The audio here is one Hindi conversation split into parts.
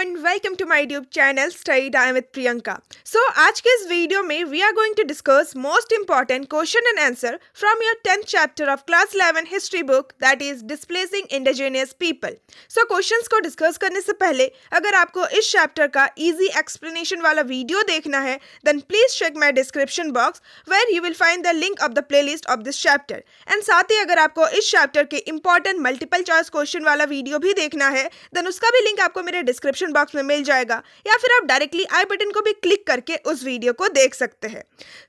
And welcome to my tube channel study time with Priyanka so आज के इस वीडियो में we are going to discuss most important question and answer from your tenth chapter of class eleven history book that is displacing indigenous people so questions को डिस्कस करने से पहले अगर आपको इस चैप्टर का ईजी एक्सप्लेनेशन वाला वीडियो देखना है then please check my description box where you will find the link of the play of this chapter and साथ ही अगर आपको इस चैप्टर के इंपॉर्टेंट मल्टीपल चॉइस क्वेश्चन वाला वीडियो भी देखना है देन उसका भी लिंक आपको मेरे डिस्क्रिप्शन डिस्क्रिप्शन बॉक्स में मिल जाएगा या फिर आप डायरेक्टली आई बटन को भी क्लिक करके उस वीडियो को देख सकते हैं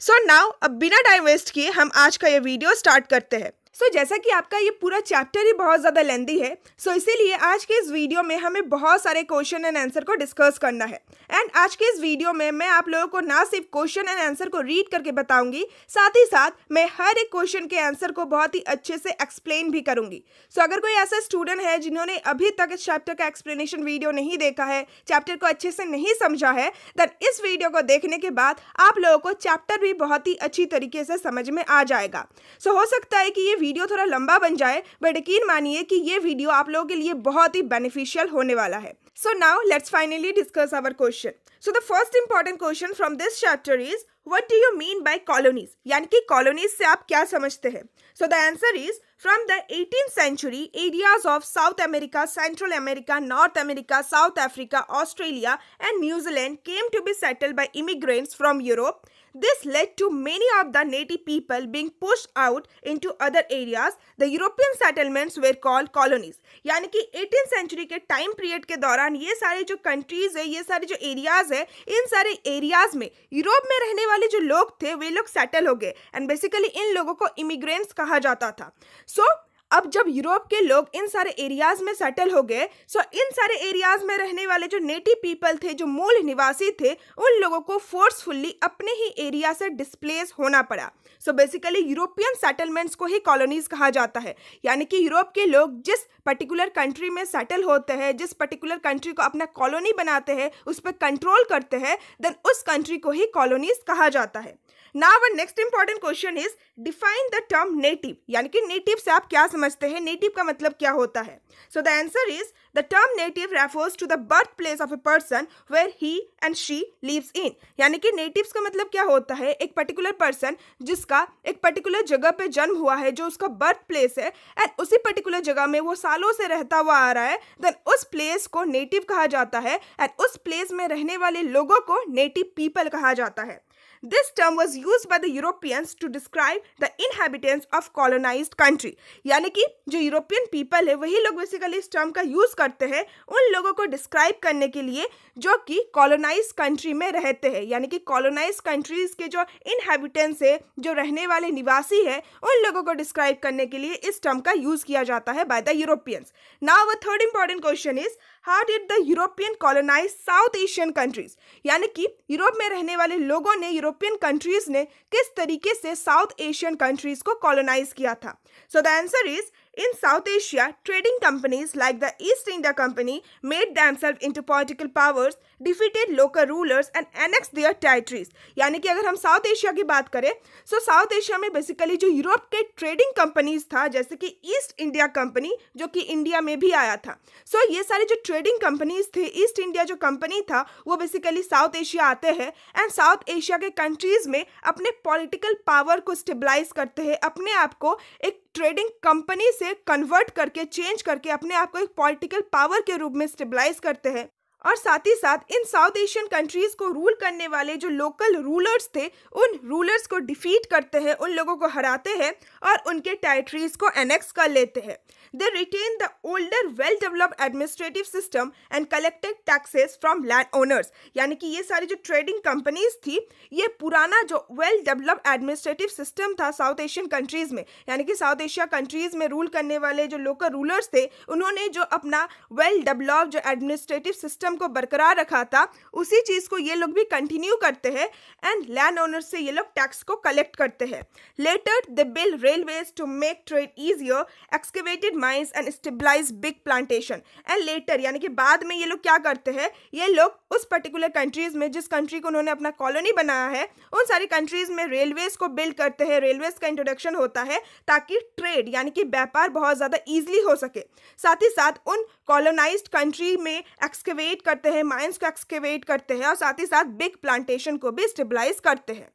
सो नाउ अब बिना टाइम वेस्ट किए हम आज का ये वीडियो स्टार्ट करते हैं सो so, जैसा कि आपका ये पूरा चैप्टर ही बहुत ज़्यादा लेंदी है सो so, इसीलिए आज के इस वीडियो में हमें बहुत सारे क्वेश्चन एंड आंसर को डिस्कस करना है एंड आज के इस वीडियो में मैं आप लोगों को ना सिर्फ क्वेश्चन एंड आंसर को रीड करके बताऊंगी साथ ही साथ मैं हर एक क्वेश्चन के आंसर को बहुत ही अच्छे से एक्सप्लेन भी करूंगी सो so, अगर कोई ऐसा स्टूडेंट है जिन्होंने अभी तक इस चैप्टर का एक्सप्लेनेशन वीडियो नहीं देखा है चैप्टर को अच्छे से नहीं समझा है दैन इस वीडियो को देखने के बाद आप लोगों को चैप्टर भी बहुत ही अच्छी तरीके से समझ में आ जाएगा सो हो सकता है कि ये वीडियो थोड़ा लंबा बन जाए बट यकीन मानिए कि ये वीडियो आप लोगों के लिए बहुत ही बेनिफिशियल होने वाला है so now let's finally discuss our question so the first important question from this chapter is what do you mean by colonies यानी कि कॉलोनीज से आप क्या समझते हैं so the answer is from the eighteen century areas of South America Central America North America South Africa Australia and New Zealand came to be settled by immigrants from Europe This led to many of the native people being pushed out into other areas. The European settlements were called colonies. यानी कि 18th century के time period के दौरान ये सारे जो countries है ये सारे जो areas है इन सारे areas में यूरोप में रहने वाले जो लोग थे वे लोग सेटल हो गए एंड बेसिकली इन लोगों को इमिग्रेंट्स कहा जाता था सो so, अब जब यूरोप के लोग इन सारे एरियाज में सेटल हो गए सो इन सारे एरियाज में रहने वाले जो नेटिव पीपल थे जो मूल निवासी थे उन लोगों को फोर्सफुल्ली अपने ही एरिया से डिस्प्लेस होना पड़ा सो बेसिकली यूरोपियन सेटलमेंट्स को ही कॉलोनीज कहा जाता है यानी कि यूरोप के लोग जिस पर्टिकुलर कंट्री में सेटल होते हैं जिस पर्टिकुलर कंट्री को अपना कॉलोनी बनाते हैं उस पर कंट्रोल करते हैं देन उस कंट्री को ही कॉलोनीज कहा जाता है now next important question is define the term native यानी कि नेटिव से आप क्या समझ समझते हैं नेटिव का मतलब क्या होता है so the answer is the term native refers to the birth place of a person where he and she lives in यानी कि नेटिव्स का मतलब क्या होता है एक पर्टिकुलर पर्सन जिसका एक पर्टिकुलर जगह पे जन्म हुआ है जो उसका बर्थ प्लेस है एंड उसी पर्टिकुलर जगह में वो सालों से रहता हुआ आ रहा है देन उस प्लेस को नेटिव कहा जाता है एंड उस प्लेस में रहने वाले लोगों को नेटिव पीपल कहा जाता है this term was use by the Europeans to describe the inhabitants of colonize country यानी कि जो यूरोपियन पीपल है वही लोग बेसिकली इस टर्म का यूज़ करते हैं उन लोगों को डिस्क्राइब करने के लिए जो कि कॉलोनाइज कंट्री में रहते हैं यानी कि कॉलोनाइज कंट्रीज़ के जो इनहेबिटेंट्स है जो रहने वाले निवासी है उन लोगों को डिस्क्राइब करने के लिए इस टर्म का यूज़ किया जाता है by the Europeans now a third important question is how did the European colonize South Asian countries यानी कि यूरोप में रहने वाले लोगों ने यूरोपियन कंट्रीज ने किस तरीके से साउथ एशियन कंट्रीज को कॉलोनाइज किया था so the answer is In South Asia, trading companies like the East India Company made themselves into political powers, defeated local rulers and annexed their territories. यानी कि अगर हम साउथ एशिया की बात करें सो साउथ एशिया में बेसिकली जो यूरोप के ट्रेडिंग कंपनीज था जैसे कि ईस्ट इंडिया कंपनी जो कि इंडिया में भी आया था सो so, ये सारे जो ट्रेडिंग कंपनीज थे ईस्ट इंडिया जो कंपनी था वो बेसिकली साउथ एशिया आते हैं एंड साउथ एशिया के कंट्रीज में अपने पॉलिटिकल पावर को स्टेबलाइज करते हैं अपने आप को एक ट्रेडिंग कंपनी से कन्वर्ट करके चेंज करके अपने आप को एक पॉलिटिकल पावर के रूप में स्टेबलाइज करते हैं और साथ ही साथ इन साउथ एशियन कंट्रीज को रूल करने वाले जो लोकल रूलर्स थे उन रूलर्स को डिफीट करते हैं उन लोगों को हराते हैं और उनके टेरिटरीज को एनेक्स कर लेते हैं They retained the older well developed administrative system and collected taxes from land owners यानी कि ये सारी जो ट्रेडिंग कंपनीज थी ये पुराना जो वेल डेवलप्ड एडमिनिस्ट्रेटिव सिस्टम था साउथ एशियन कंट्रीज़ में यानी कि साउथ एशिया कंट्रीज़ में रूल करने वाले जो लोकल रूलर्स थे उन्होंने जो अपना वेल डेवलप जो एडमिनिस्ट्रेटिव सिस्टम को बरकरार रखा था उसी चीज़ को ये लोग भी कंटिन्यू करते हैं एंड लैंड ओनर से ये लोग टैक्स को कलेक्ट करते हैं later the build railways to make trade easier excavated mines and stabilize big plantation and later यानी कि बाद में ये लोग क्या करते हैं ये लोग उस पर्टिकुलर कंट्रीज़ में जिस कंट्री को उन्होंने अपना कॉलोनी बनाया है उन सारी कंट्रीज़ में रेलवेज़ को बिल्ड करते हैं रेलवेज़ का इंट्रोडक्शन होता है ताकि ट्रेड यानी कि व्यापार बहुत ज़्यादा ईजिली हो सके साथ ही साथ उन कॉलोनाइज कंट्री में एक्सकेवेट करते हैं माइंस को एक्सकेवेट करते हैं और साथ ही साथ बिग प्लांटेशन को भी स्टेबलाइज करते हैं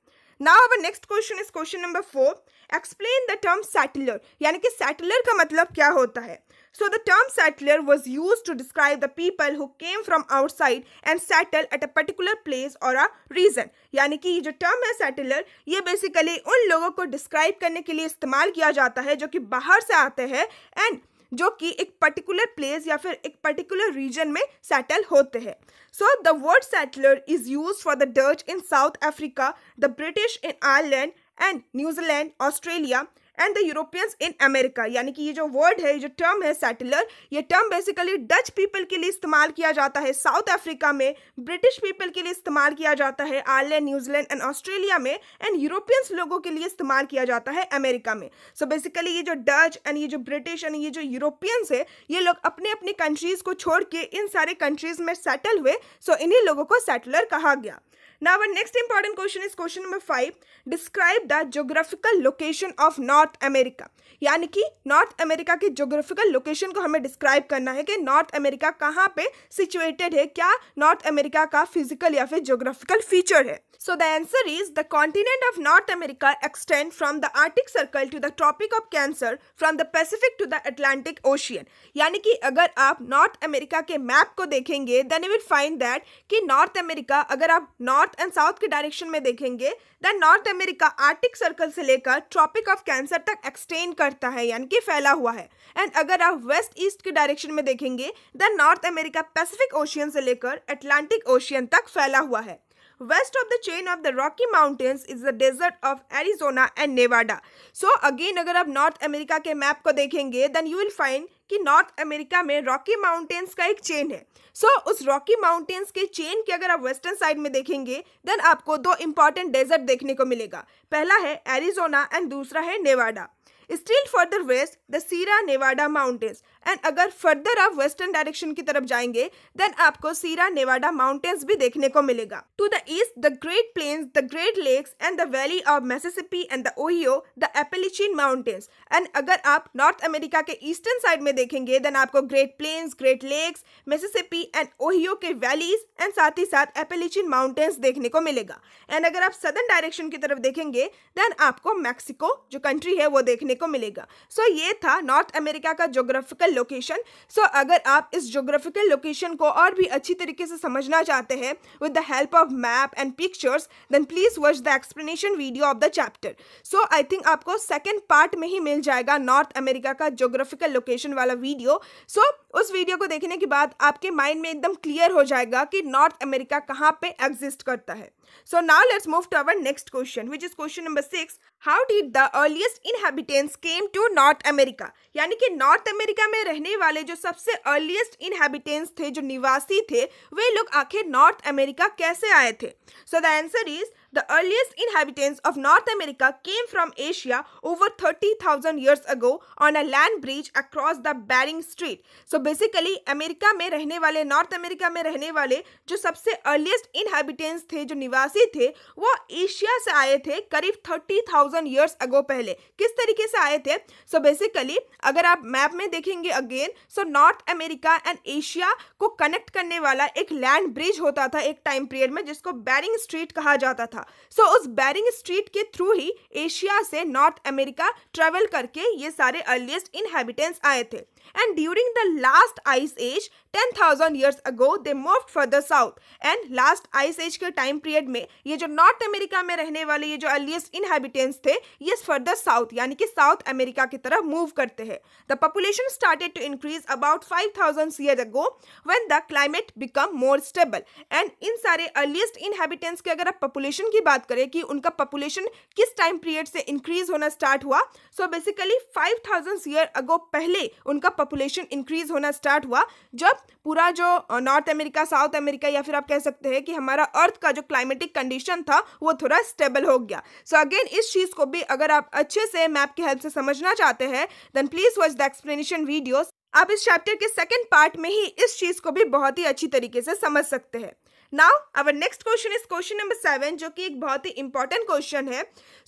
now our next question is question number four explain the term settler यानी कि सेटलर का मतलब क्या होता है so the term settler was use to describe the people who came from outside and settle at a particular place और अ रीजन यानी कि ये जो टर्म है सेटलर ये बेसिकली उन लोगों को डिस्क्राइब करने के लिए इस्तेमाल किया जाता है जो कि बाहर से आते हैं एंड जो कि एक पर्टिकुलर प्लेस या फिर एक पर्टिकुलर रीजन में सेटल होते हैं so the word settler is use for the Dutch in South Africa the British in Ireland and New Zealand Australia and the Europeans in America यानी कि ये जो वर्ड है ये जो टर्म है सेटलर ये टर्म बेसिकली डच पीपल के लिए इस्तेमाल किया जाता है साउथ अफ्रीका में ब्रिटिश पीपल के लिए इस्तेमाल किया जाता है आयरलैंड न्यूजीलैंड एंड ऑस्ट्रेलिया में एंड यूरोपियंस लोगों के लिए इस्तेमाल किया जाता है अमेरिका में सो so बेसिकली ये जो डच एंड ये जो ब्रिटिश एंड ये जो यूरोपियंस है ये लोग अपने अपने कंट्रीज को छोड़ के इन सारे कंट्रीज में सेटल हुए सो so इन्हीं लोगों को सेटलर कहा गया Now our next important question is question number five describe the geographical location of north America यानी कि नॉर्थ अमेरिका के जोग्राफिकल लोकेशन को हमें डिस्क्राइब करना है कि नॉर्थ अमेरिका कहाँ पे सिचुएटेड है क्या नॉर्थ अमेरिका का फिजिकल या फिर जोग्राफिकल फीचर है so the answer is the continent of north America extend from the Arctic Circle to the Tropic of Cancer from the Pacific to the Atlantic Ocean यानी कि अगर आप नॉर्थ अमेरिका के मैप को देखेंगे then you will find that कि नॉर्थ अमेरिका अगर आप नॉर्थ नॉर्थ एंड साउथ के डायरेक्शन में देखेंगे then North America Arctic Circle से लेकर ट्रॉपिक ऑफ कैंसर तक एक्सटेंड करता है यानी कि फैला हुआ है एंड अगर आप वेस्ट ईस्ट के डायरेक्शन में देखेंगे then North America Pacific Ocean से लेकर अटलांटिक ओशियन तक फैला हुआ है West of the chain of the Rocky Mountains is the desert of Arizona and Nevada. So again अगर आप नॉर्थ अमेरिका के मैप को देखेंगे then you will find कि नॉर्थ अमेरिका में रॉकी माउंटेन्स का एक चेन है सो so, उस रॉकी माउंटेन्स के चेन के अगर आप वेस्टर्न साइड में देखेंगे देन आपको दो इंपॉर्टेंट डेजर्ट देखने को मिलेगा पहला है एरिजोना एंड दूसरा है Nevada still further west the Sierra Nevada Mountains and अगर फर्दर आप वेस्टर्न डायरेक्शन की तरफ जाएंगे देन आपको सीरा नेवाडा माउंटेन्स भी देखने को मिलेगा to the east the Great Plains the Great Lakes and the valley of Mississippi and the Ohio the Appalachian Mountains and अगर आप नॉर्थ अमेरिका के ईस्टर्न साइड में देखेंगे देन आपको Great Plains Great Lakes Mississippi and Ohio के वैलीज एंड साथ ही साथ एपेलिचिन माउंटेन्स देखने को मिलेगा एंड अगर आप सदर्न डायरेक्शन की तरफ देखेंगे देन आपको मैक्सिको जो कंट्री है वो देखने को मिलेगा सो so, ये था नॉर्थ अमेरिका का जोग्राफिकल लोकेशन सो so, अगर आप इस जोग्राफिकल लोकेशन को और भी अच्छी तरीके से समझना चाहते हैं with the help of map and pictures then please watch the explanation video of the chapter so I think आपको सेकेंड पार्ट में ही मिल जाएगा नॉर्थ अमेरिका का जोग्राफिकल लोकेशन वाला वीडियो सो so, उस वीडियो को देखने के बाद आपके माइंड में एकदम क्लियर हो जाएगा कि नॉर्थ अमेरिका कहाँ पे एग्जिस्ट करता है so now let's move to our next question which is question number six how did the earliest inhabitants came to North America यानी कि नॉर्थ अमेरिका में रहने वाले जो सबसे अर्लीस्ट इनहेबिटेंट्स थे जो निवासी थे वे लोग आखिर नॉर्थ अमेरिका कैसे आए थे so the answer is The earliest inhabitants of North America came from Asia over 30,000 years ago on a land bridge across the Bering Strait. So basically America में रहने वाले नॉर्थ अमेरिका में रहने वाले जो सबसे अर्लीस्ट इनहेबिटेंट्स थे जो निवासी थे वो एशिया से आए थे करीब 30,000 ईयर्स अगो पहले किस तरीके से आए थे सो so बेसिकली अगर आप मैप में देखेंगे again so north America and Asia को कनेक्ट करने वाला एक लैंड ब्रिज होता था एक टाइम पीरियड में जिसको बैरिंग स्ट्रीट कहा जाता था सो so, उस बैरिंग स्ट्रीट के थ्रू ही एशिया से नॉर्थ अमेरिका ट्रेवल करके ये सारे अर्लीस्ट इनहेबिटेंट्स आए थे and during the last ice age 10,000 years ago they moved further south and last ice age के time period में ये जो नॉर्थ अमेरिका में रहने वाले ये जो अर्लीस्ट इनहेबिटेंट्स थे ये फर्दर साउथ यानी कि साउथ अमेरिका की तरफ मूव करते हैं the population started to increase about 5,000 year ago when the climate become more stable and इन सारे अर्लीस्ट इनहेबिटेंट्स के अगर आप पॉपुलेशन की बात करें कि उनका पॉपुलेशन किस टाइम पीरियड से इंक्रीज होना स्टार्ट हुआ सो बेसिकली 5000 ईयर अगो पहले उनका पॉपुलेशन इंक्रीज होना स्टार्ट हुआ जब पूरा जो नॉर्थ अमेरिका साउथ अमेरिका या फिर आप कह सकते हैं कि हमारा अर्थ का जो क्लाइमेटिक कंडीशन था वो थोड़ा स्टेबल हो गया सो so अगेन इस चीज़ को भी अगर आप अच्छे से मैप की हेल्प से समझना चाहते हैं then please watch the explanation videos आप इस चैप्टर के सेकेंड पार्ट में ही इस चीज़ को भी बहुत ही अच्छी तरीके से समझ सकते हैं now our next question is question number seven जो कि एक बहुत ही इंपॉर्टेंट क्वेश्चन है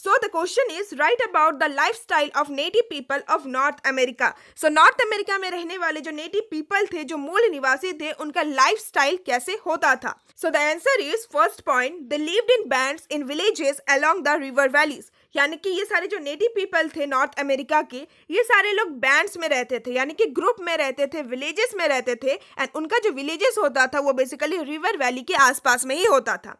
so the question is right about the life style of native people of north America so north America में रहने वाले जो नेटिव पीपल थे जो मूल निवासी थे उनका लाइफ स्टाइल कैसे होता था so the answer is first point the lived in band in villages along the river valleys यानी कि ये सारे जो नेटिव पीपल थे नॉर्थ अमेरिका के ये सारे लोग बैंड्स में रहते थे यानी कि ग्रुप में रहते थे विलेजेस में रहते थे एंड उनका जो विलेजेस होता था वो बेसिकली रिवर वैली के आसपास में ही होता था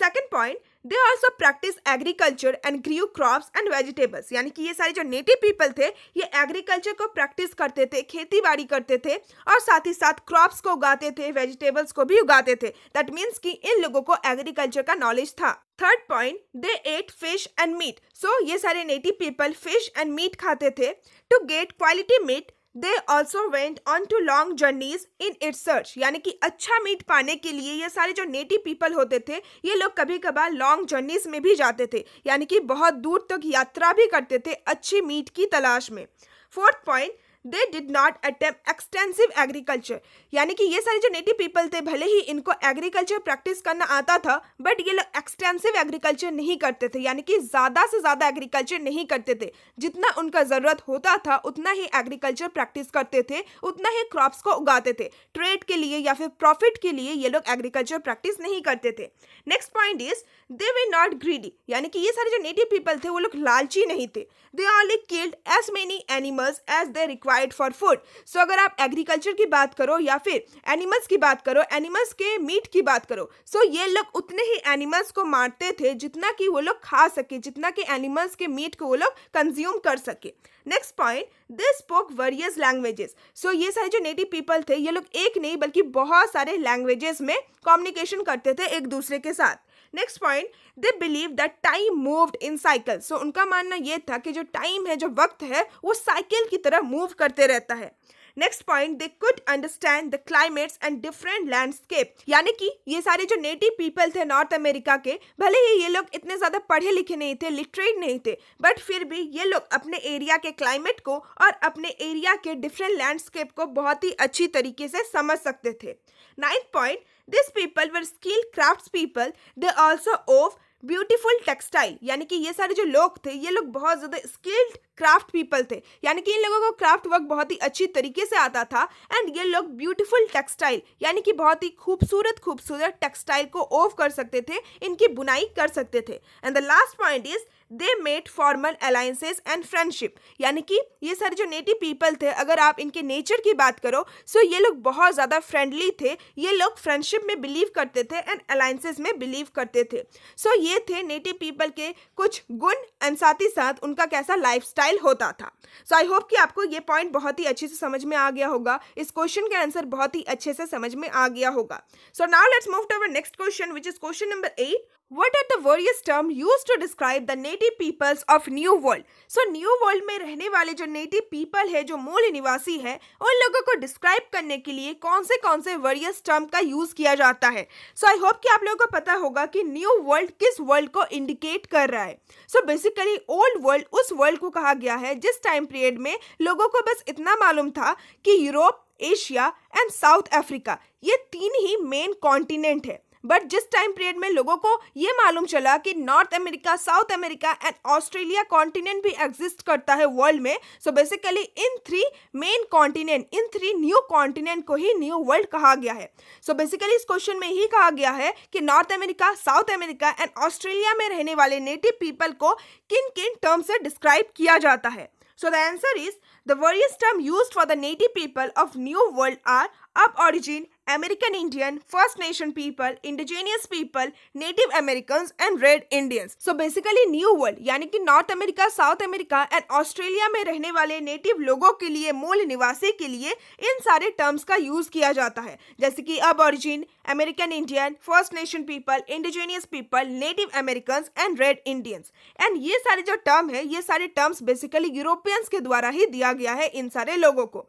second point they also practice agriculture and grew crops and vegetables यानी कि ये सारे जो नेटिव पीपल थे ये एग्रीकल्चर को प्रैक्टिस करते थे खेती बाड़ी करते थे और साथ ही साथ क्रॉप्स को उगाते थे वेजिटेबल्स को भी उगाते थे दैट मीन्स कि इन लोगों को एग्रीकल्चर का नॉलेज था third point they ate fish and meat so ये सारे native people fish and meat खाते थे to get quality meat they also went on to long journeys in its search यानी कि अच्छा मीट पाने के लिए ये सारे जो नेटिव पीपल होते थे ये लोग कभी कभार लॉन्ग जर्नीज में भी जाते थे यानी कि बहुत दूर तक यात्रा भी करते थे अच्छी मीट की तलाश में fourth point they did not attempt extensive agriculture यानी कि ये सारे जो नेटिव पीपल थे भले ही इनको एग्रीकल्चर प्रैक्टिस करना आता था बट ये लोग एक्सटेंसिव एग्रीकल्चर नहीं करते थे यानी कि ज़्यादा से ज़्यादा एग्रीकल्चर नहीं करते थे जितना उनका ज़रूरत होता था उतना ही एग्रीकल्चर प्रैक्टिस करते थे उतना ही क्रॉप्स को उगाते थे ट्रेड के लिए या फिर प्रॉफिट के लिए ये लोग एग्रीकल्चर प्रैक्टिस नहीं करते थे next point is they were not greedy यानी कि ये सारे जो नेटिव पीपल थे वो लोग लालची नहीं थे they all killed as many animals as they require required for food so अगर आप एग्रीकल्चर की बात करो या फिर एनिमल्स की बात करो एनिमल्स के मीट की बात करो सो so ये लोग उतने ही एनिमल्स को मारते थे जितना कि वो लोग खा सके जितना कि एनिमल्स के मीट को वो लोग कंज्यूम कर सके next point they spoke various languages so ये सारे जो नेटिव पीपल थे ये लोग एक नहीं बल्कि बहुत सारे लैंग्वेजेस में कम्युनिकेशन करते थे एक दूसरे के साथ next point they believe that time moved in cycle so उनका मानना यह था कि जो टाइम है जो वक्त है वो साइकिल की तरह मूव करते रहता है next point they could understand the climates and different landscape यानी कि ये सारे जो नेटिव पीपल थे नॉर्थ अमेरिका के भले ही ये लोग इतने ज़्यादा पढ़े लिखे नहीं थे लिटरेट नहीं थे बट फिर भी ये लोग अपने एरिया के क्लाइमेट को और अपने एरिया के डिफरेंट लैंडस्केप को बहुत ही अच्छी तरीके से समझ सकते थे ninth point this people were skill craft people they also of beautiful textile यानी कि ये सारे जो लोग थे ये लोग बहुत ज़्यादा स्किल्ड क्राफ्ट पीपल थे यानी कि इन लोगों को क्राफ्ट वर्क बहुत ही अच्छी तरीके से आता था एंड ये लोग ब्यूटीफुल टेक्सटाइल यानी कि बहुत ही खूबसूरत खूबसूरत टेक्सटाइल को ओव कर सकते थे इनकी बुनाई कर सकते थे and the last point is they made formal alliances and friendship यानी कि ये सारे जो नेटिव पीपल थे अगर आप इनके नेचर की बात करो सो ये लोग बहुत ज़्यादा फ्रेंडली थे ये लोग फ्रेंडशिप में बिलीव करते थे एंड अलायंसेज में बिलीव करते थे सो so, ये थे नेटिव पीपल के कुछ गुण एंड साथ ही साथ उनका कैसा लाइफ स्टाइल मोबाइल होता था सो आई होप कि आपको ये पॉइंट बहुत ही अच्छे से समझ में आ गया होगा इस क्वेश्चन का आंसर बहुत ही अच्छे से समझ में आ गया होगा so now let's move to our next question which is question number eight what are the various term use to describe the native peoples of new world so new world में रहने वाले जो नेटिव पीपल है जो मूल निवासी है उन लोगों को डिस्क्राइब करने के लिए कौन से कौन से वर्यस टर्म का यूज किया जाता है सो आई होप कि आप लोगों को पता होगा कि न्यू वर्ल्ड किस वर्ल्ड को इंडिकेट कर रहा है सो बेसिकली ओल्ड वर्ल्ड उस वर्ल्ड को कहा गया है जिस टाइम पीरियड में लोगों को बस इतना मालूम था कि Europe Asia and south Africa ये तीन ही मेन कॉन्टिनेंट है बट जिस टाइम पीरियड में लोगों को ये मालूम चला कि north America south America and Australia continent भी एग्जिस्ट करता है वर्ल्ड में सो बेसिकली इन थ्री मेन कॉन्टिनेंट इन थ्री न्यू कॉन्टिनेंट को ही न्यू वर्ल्ड कहा गया है सो so बेसिकली इस क्वेश्चन में ही कहा गया है कि north America south America and Australia में रहने वाले नेटिव पीपल को किन किन टर्म से डिस्क्राइब किया जाता है so the answer is the various term use for the native people of new world are up origin American Indian first nation people indigenous people native American and red Indians so basically new world यानी कि north America south America and Australia में रहने वाले नेटिव लोगों के लिए मूल निवासी के लिए इन सारे टर्म्स का यूज किया जाता है जैसे कि अब origin American Indian first nation people indigenous people native American and red Indians and ये सारे जो टर्म है ये सारे टर्म्स बेसिकली यूरोपियंस के द्वारा ही दिया गया है इन सारे लोगों को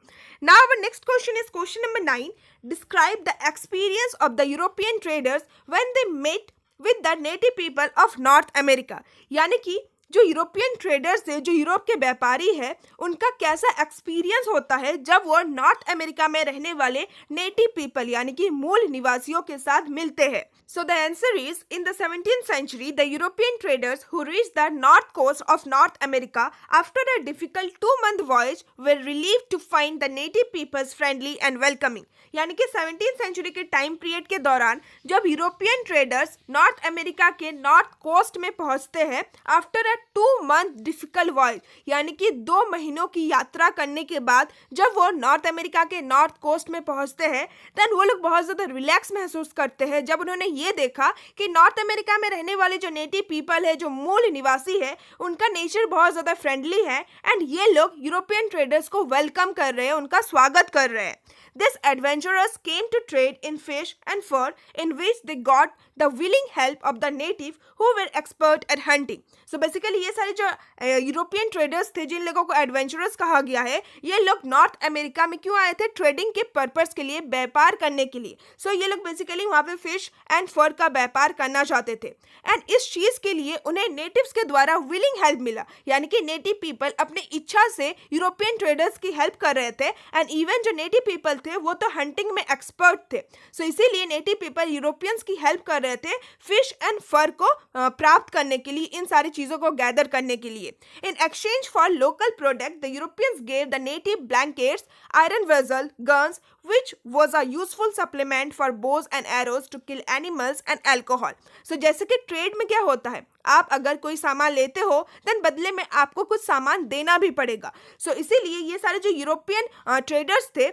now next question is question number nine described the experience of the European traders when they met with the native people of North America. यानी कि जो यूरोपियन ट्रेडर्स थे जो यूरोप के व्यापारी हैं उनका कैसा एक्सपीरियंस होता है जब वो नॉर्थ अमेरिका में रहने वाले नेटिव पीपल यानी कि मूल निवासियों के साथ मिलते हैं so the answer is in the seventeen century the European traders who reach the north coast of north America after a difficult two month voyage were relieve to find the native peoples friendly and welcoming यानी कि सेवनटीन सेंचुरी के टाइम पीरियड के दौरान जब यूरोपियन ट्रेडर्स नॉर्थ अमेरिका के नॉर्थ कोस्ट में पहुंचते हैं after a two month difficult voyage यानी कि दो महीनों की यात्रा करने के बाद जब वो नॉर्थ अमेरिका के नॉर्थ कोस्ट में पहुंचते हैं दैन वो लोग बहुत ज़्यादा रिलैक्स महसूस करते हैं जब उन्होंने ये देखा कि नॉर्थ अमेरिका में रहने वाले जो नेटिव पीपल है जो मूल निवासी है उनका नेचर बहुत ज़्यादा फ्रेंडली है एंड ये लोग यूरोपियन ट्रेडर्स को वेलकम कर रहे हैं उनका स्वागत कर रहे हैं These adventurers came to trade in fish and fur, in which they got the willing help of the native who were expert at hunting so basically ये सारे जो यूरोपियन ट्रेडर्स थे जिन लोगों को एडवेंचरस कहा गया है ये लोग नॉर्थ अमेरिका में क्यों आए थे ट्रेडिंग के पर्पज़ के लिए व्यापार करने के लिए सो so, ये लोग बेसिकली वहाँ पे फिश एंड फर का व्यापार करना चाहते थे एंड इस चीज़ के लिए उन्हें नेटिव्स के द्वारा विलिंग हेल्प मिला यानी कि नेटिव पीपल अपनी इच्छा से यूरोपियन ट्रेडर्स की हेल्प कर रहे थे एंड इवन जो नेटिव पीपल थे थे वो तो हंटिंग में एक्सपर्ट थे सो इसीलिए नेटिव पीपल यूरोपियंस की हेल्प कर रहे थे फिश एंड फर को प्राप्त करने के लिए इन सारी चीज़ों को गैदर करने के लिए in exchange for local product the Europeans gave the native blankets iron vessel guns which was a useful supplement for bows and arrows to kill animals and alcohol. So जैसे कि ट्रेड में क्या होता है आप अगर कोई सामान लेते हो देन बदले में आपको कुछ सामान देना भी पड़ेगा सो so, इसीलिए ये सारे जो यूरोपियन ट्रेडर्स थे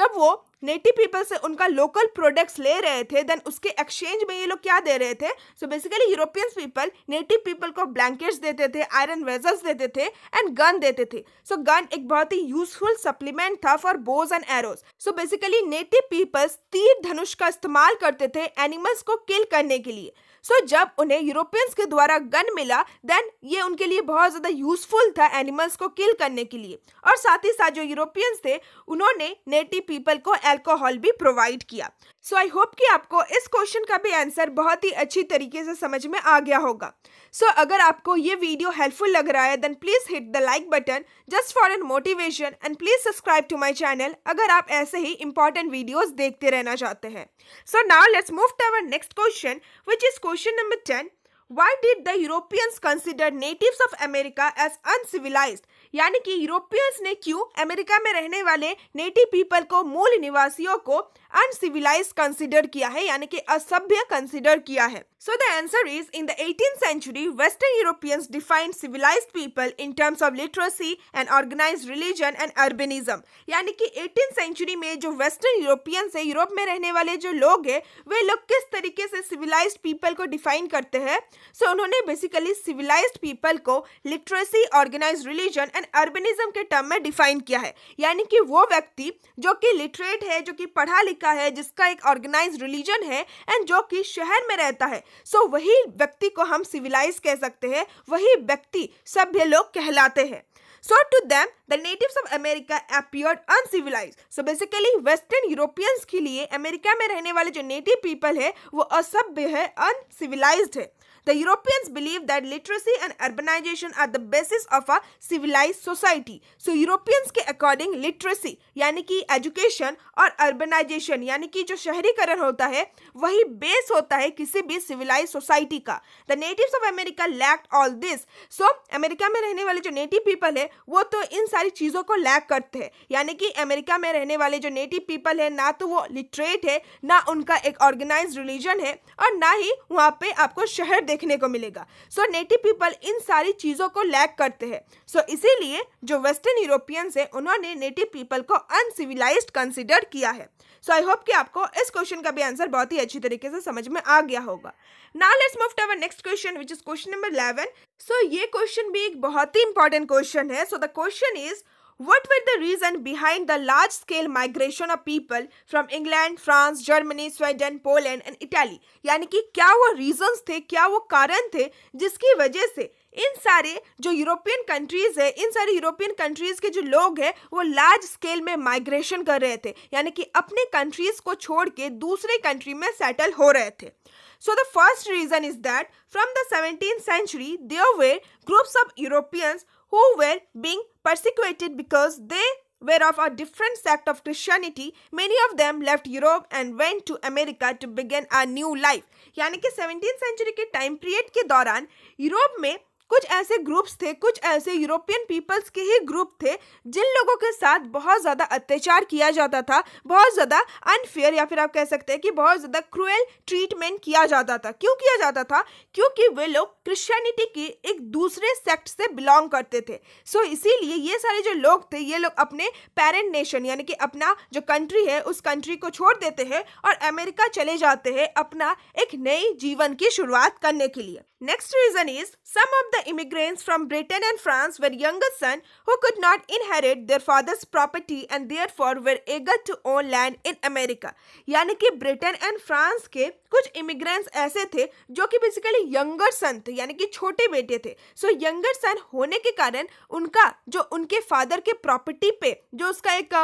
जब वो नेटिव पीपल से उनका लोकल प्रोडक्ट्स ले रहे थे देन उसके एक्सचेंज में ये लोग क्या दे रहे थे so basically Europeans people native people को ब्लैंकेट्स देते थे आयरन वेजल्स देते थे एंड गन देते थे सो so, गन एक बहुत ही यूजफुल सप्लीमेंट था for bows and arrows so basically native peoples तीर धनुष का इस्तेमाल करते थे एनिमल्स को किल करने के लिए सो so, जब उन्हें यूरोपियंस के द्वारा गन मिला देन ये उनके लिए बहुत ज़्यादा यूजफुल था एनिमल्स को किल करने के लिए और साथ ही साथ जो यूरोपियंस थे उन्होंने नेटिव पीपल को एल्कोहल भी प्रोवाइड किया सो आई होप कि आपको इस क्वेश्चन का भी आंसर बहुत ही अच्छी तरीके से समझ में आ गया होगा सो so, अगर आपको ये वीडियो हेल्पफुल लग रहा है then please hit the like button just for an motivation and please subscribe to my channel अगर आप ऐसे ही इंपॉर्टेंट वीडियोज देखते रहना चाहते हैं so now let's move to our next question which is question number ten Why did the Europeans consider natives of America as uncivilized यानी कि यूरोपियंस ने क्यों अमेरिका में रहने वाले नेटिव पीपल को मूल निवासियों को अनसिविलाइज कंसिडर किया है यानी कि असभ्य कंसिडर किया है so the answer is in the eighteen century western Europeans defined civilize people in terms of literacy and organize religion and urbanism यानी कि एटीन सेंचुरी में जो वेस्टर्न यूरोपियंस है यूरोप में रहने वाले जो लोग है वे लोग किस तरीके से सिविलाइज पीपल को डिफाइन करते हैं सो so उन्होंने बेसिकली सिविलाइज पीपल को literacy organize religion and urbanism के टर्म में डिफाइन किया है यानी कि वो व्यक्ति जो कि लिटरेट है जो कि पढ़ा लिखा है जिसका एक ऑर्गेनाइज रिलीजन है एंड जो कि शहर में रहता है सो so, वही व्यक्ति को हम सिविलाइज कह सकते हैं वही व्यक्ति सभ्य लोग कहलाते हैं So to them, the natives of America appeared uncivilized. So basically, Western Europeans के लिए अमेरिका में रहने वाले जो native people है वो असभ्य है uncivilized है The Europeans believe that literacy and urbanization are the basis of a civilized society. So Europeans के अकॉर्डिंग लिटरेसी यानी कि एजुकेशन और अर्बनाइजेशन यानी कि जो शहरीकरण होता है वही बेस होता है किसी भी सिविलाइज सोसाइटी का the natives of America lacked all this so America में रहने वाले जो नेटिव पीपल है वो तो इन सारी चीज़ों को लैक करते हैं यानी कि अमेरिका में रहने वाले जो नेटिव पीपल है ना तो वो लिटरेट है ना उनका एक ऑर्गेनाइज रिलीजन है और ना ही वहाँ पे आपको शहर देख देखने को मिलेगा सो नेटिव पीपल इन सारी चीज़ों को लैक करते हैं सो so, इसीलिए जो वेस्टर्न यूरोपियंस हैं उन्होंने नेटिव पीपल को अनसिविलाइज कंसिडर किया है सो आई होप कि आपको इस क्वेश्चन का भी आंसर बहुत ही अच्छी तरीके से समझ में आ गया होगा now let's move to our next question which is question number eleven so ये क्वेश्चन भी एक बहुत ही इंपॉर्टेंट क्वेश्चन है so the question is What were the reason behind the large scale migration of people from England, France, Germany, Sweden, Poland and Italy? यानी कि क्या वो reasons थे क्या वो कारण थे जिसकी वजह से इन सारे जो यूरोपियन कंट्रीज़ है इन सारे यूरोपियन कंट्रीज़ के जो लोग हैं वो लार्ज स्केल में माइग्रेशन कर रहे थे यानी कि अपने कंट्रीज़ को छोड़ के दूसरे कंट्री में सेटल हो रहे थे So the first reason is that from the 17th century, there were groups of Europeans who were being persecuted because they were of a different sect of Christianity, many of them left Europe and went to America to begin a new life. यानी कि 17th सेंचुरी के टाइम पीरियड के दौरान यूरोप में कुछ ऐसे ग्रुप्स थे कुछ ऐसे यूरोपियन पीपल्स के ही ग्रुप थे जिन लोगों के साथ बहुत ज़्यादा अत्याचार किया जाता था बहुत ज़्यादा अनफेयर या फिर आप कह सकते हैं कि बहुत ज़्यादा क्रूएल ट्रीटमेंट किया जाता था क्यों किया जाता था क्योंकि वे लोग क्रिश्चियनिटी के एक दूसरे सेक्ट से बिलोंग करते थे सो इसीलिए ये सारे जो लोग थे ये लोग अपने पेरेंट नेशन यानी कि अपना जो कंट्री है उस कंट्री को छोड़ देते हैं और अमेरिका चले जाते हैं अपना एक नई जीवन की शुरुआत करने के लिए Next reason is some of the immigrants from Britain and France were younger son who could not inherit their father's property and therefore were eager to own land in America. यानी कि ब्रिटेन एंड फ्रांस के कुछ इमिग्रेंट्स ऐसे थे जो कि बेसिकली यंगर सन थे यानी कि छोटे बेटे थे सो यंगर सन होने के कारण उनका जो उनके फादर के प्रॉपर्टी पे जो उसका एक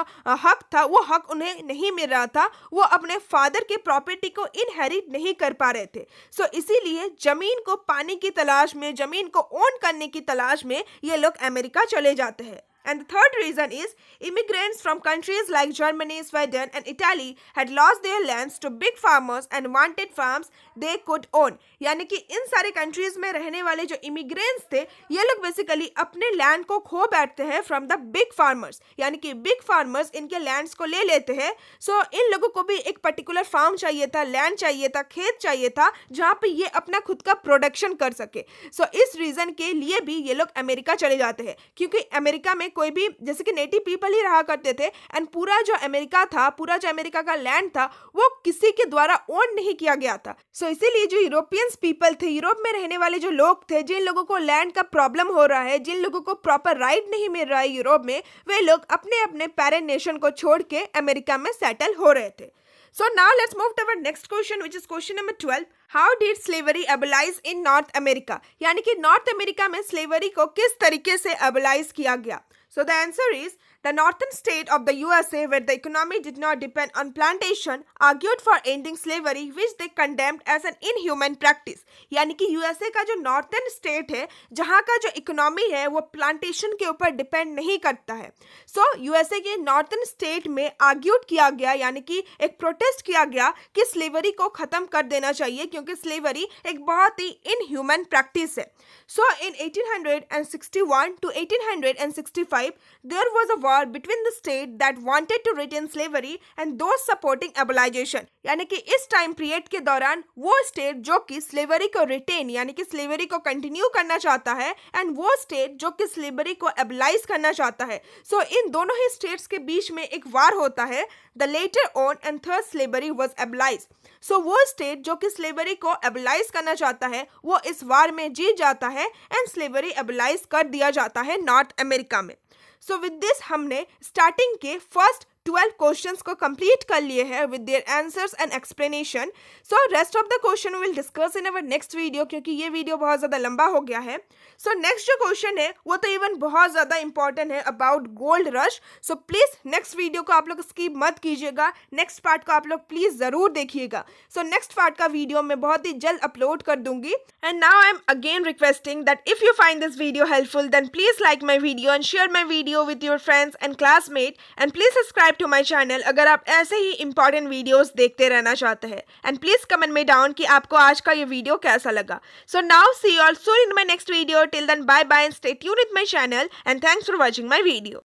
हक था वो हक उन्हें नहीं मिल रहा था वो अपने फादर के प्रॉपर्टी को इनहेरिट नहीं कर पा रहे थे सो so, इसीलिए ज़मीन को पानी की तलाश में ज़मीन को ओन करने की तलाश में ये लोग अमेरिका चले जाते हैं And the third reason is immigrants from countries like Germany, Sweden, and Italy had lost their lands to big farmers and wanted farms they could own. यानी कि इन सारे कंट्रीज में रहने वाले जो इमिग्रेंट्स थे ये लोग बेसिकली अपने लैंड को खो बैठते हैं फ्रॉम द बिग फार्मर्स यानी कि बिग फार्मर्स इनके लैंड्स को ले लेते हैं सो so, इन लोगों को भी एक पर्टिकुलर फार्म चाहिए था लैंड चाहिए था खेत चाहिए था जहाँ पे ये अपना खुद का प्रोडक्शन कर सके सो so, इस रीज़न के लिए भी ये लोग अमेरिका चले जाते हैं क्योंकि अमेरिका में कोई भी जैसे कि नेटिव पीपल ही रहा करते थे एंड पूरा जो अमेरिका था पूरा जो अमेरिका का लैंड था वो किसी के द्वारा ओन नहीं किया गया था सो so, इसीलिए जो यूरोपियंस पीपल थे यूरोप में रहने वाले जो लोग थे जिन लोगों को लैंड का प्रॉब्लम हो रहा है जिन लोगों को प्रॉपर राइट नहीं मिल रहा है यूरोप में वे लोग अपने अपने पेरेंट नेशन को छोड़ के अमेरिका में सेटल हो रहे थे so now let's move to our next question which is question number twelve how did slavery abolize इन नॉर्थ अमेरिका यानी कि नॉर्थ अमेरिका में स्लेवरी को किस तरीके से अबलाइज किया गया So the answer is The northern state of the USA, where the economy did not depend on plantation, argued for ending slavery, which they condemned as an inhuman practice. यानी कि यूएसए का जो नॉर्थर्न स्टेट है जहाँ का जो इकोनॉमी है वो प्लांटेशन के ऊपर डिपेंड नहीं करता है सो so, यूएसए के नॉर्थर्न स्टेट में आर्ग्यूट किया गया यानी कि एक प्रोटेस्ट किया गया कि स्लेवरी को ख़त्म कर देना चाहिए क्योंकि स्लेवरी एक बहुत ही इनह्यूमन प्रैक्टिस है so in 1861 to 1865 there was a war between the state that wanted to retain slavery and those supporting abolition यानी कि इस टाइम पीरियड के दौरान वो स्टेट जो कि स्लेवरी को रिटेन यानी कि स्लेवरी को कंटिन्यू करना चाहता है एंड वो स्टेट जो कि स्लेवरी को एबलाइज करना चाहता है सो so, इन दोनों ही स्टेट्स के बीच में एक वार होता है the latter on and third slavery was abolished so वो स्टेट जो कि स्लेवरी को एबलाइज करना चाहता है वो इस वार में जीत जाता है एंड स्लेवरी एबलाइज कर दिया जाता है नॉर्थ अमेरिका में सो विद दिस हमने स्टार्टिंग के फर्स्ट ट्वेल्व क्वेश्चन को कंप्लीट कर लिए हैं with their answers and explanation so rest of the question will discuss in our next video क्योंकि ये वीडियो बहुत ज़्यादा लंबा हो गया है सो so, नेक्स्ट जो क्वेश्चन है वो तो इवन बहुत ज़्यादा इंपॉर्टेंट है about gold rush so please next video को आप लोग स्कीप मत कीजिएगा नेक्स्ट पार्ट को आप लोग प्लीज़ ज़रूर देखिएगा सो नेक्स्ट पार्ट का वीडियो मैं बहुत ही जल्द अपलोड कर दूंगी and now I am again requesting that if you find this video helpful then please like my video and share my video with your friends and classmate and please subscribe subscribe to my channel अगर आप ऐसे ही इंपॉर्टेंट वीडियोस देखते रहना चाहते हैं एंड प्लीज़ कमेंट में डाउन कि आपको आज का ये वीडियो कैसा लगा so now see all soon in my next video till then bye bye stay tune my channel and thanks for watching my video